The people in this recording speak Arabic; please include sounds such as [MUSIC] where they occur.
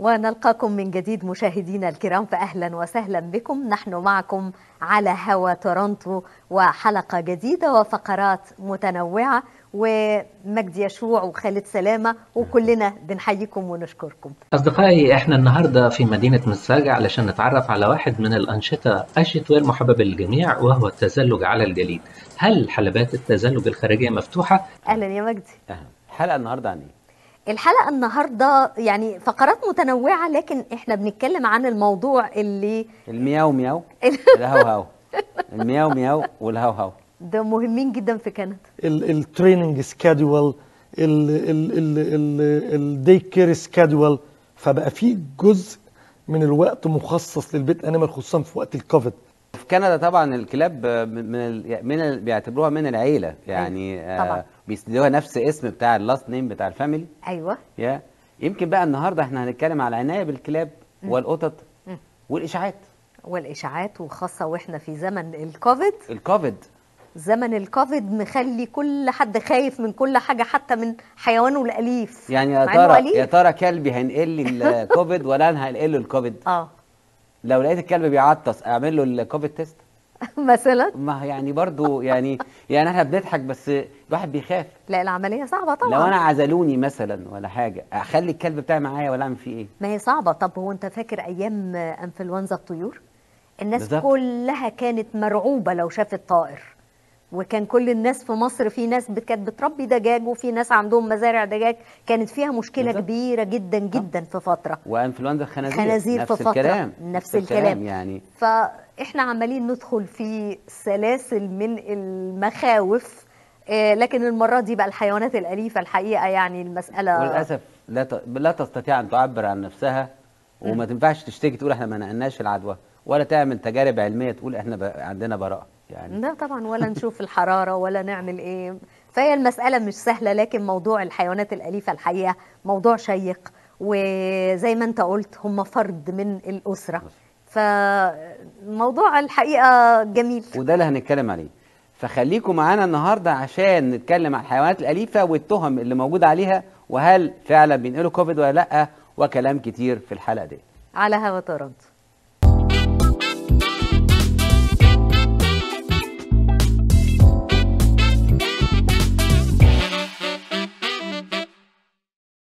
ونلقاكم من جديد مشاهدينا الكرام فأهلا وسهلا بكم نحن معكم على هوا تورونتو وحلقة جديدة وفقرات متنوعة ومجدي يشوع وخالد سلامة وكلنا بنحييكم ونشكركم أصدقائي إحنا النهاردة في مدينة مساجة علشان نتعرف على واحد من الأنشطة الشتوية المحببة للجميع وهو التزلج على الجليد هل حلبات التزلج الخارجية مفتوحة؟ أهلا يا مجدي أهلا حلقة النهاردة عن إيه؟ الحلقة النهاردة يعني فقرات متنوعة لكن احنا بنتكلم عن الموضوع اللي المياو مياو [LAUGHS] هاو المياو مياو هاو ده مهمين جدا في كندا التريننج سكادول الدي كير سكادول فبقى في جزء من الوقت مخصص للبيت انيمال خصوصا في وقت الكوفيد كندا طبعا الكلاب من ال... يعني من ال... بيعتبروها من العيله أيوة، يعني أيوة. آه نفس اسم بتاع اللاست نيم بتاع الفاميلي ايوه يا يمكن بقى النهارده احنا هنتكلم على العنايه بالكلاب والقطط والاشاعات والاشاعات وخاصه واحنا في زمن الكوفيد الكوفيد زمن الكوفيد مخلي كل حد خايف من كل حاجه حتى من حيوانه الاليف يعني يا ترى يا ترى كلبي هينقل لي [LAUGHS] الكوفيد ولا انا هنقل له الكوفيد اه لو لقيت الكلب بيعطس اعمل له الكوفيد تيست [LAUGHS] مثلا ما يعني برضو يعني يعني احنا بنضحك بس الواحد بيخاف لا العمليه صعبه طبعا لو انا عزلوني مثلا ولا حاجه اخلي الكلب بتاعي معايا ولا اعمل فيه ايه ما هي صعبه طب هو انت فاكر ايام انفلونزا الطيور الناس بالزبط. كلها كانت مرعوبه لو شافت طائر وكان كل الناس في مصر في ناس كانت بتربي دجاج وفي ناس عندهم مزارع دجاج كانت فيها مشكله بالزبط. كبيره جدا جدا في فتره وانفلونزا الخنازير خنازير نفس في فتره الكلام. نفس الكلام, الكلام يعني فاحنا عمالين ندخل في سلاسل من المخاوف آه، لكن المره دي بقى الحيوانات الاليفه الحقيقه يعني المساله وللاسف لا ت... لا تستطيع ان تعبر عن نفسها وما تنفعش تشتكي تقول احنا ما نقلناش العدوى ولا تعمل تجارب علميه تقول احنا ب... عندنا براءه يعني لا طبعا ولا نشوف الحراره ولا نعمل ايه فهي المساله مش سهله لكن موضوع الحيوانات الاليفه الحقيقه موضوع شيق وزي ما انت قلت هم فرد من الاسره فموضوع الحقيقه جميل وده اللي هنتكلم عليه فخليكم معانا النهارده عشان نتكلم عن الحيوانات الاليفه والتهم اللي موجوده عليها وهل فعلا بينقلوا كوفيد ولا لا وكلام كتير في الحلقه دي على هوا تورنتو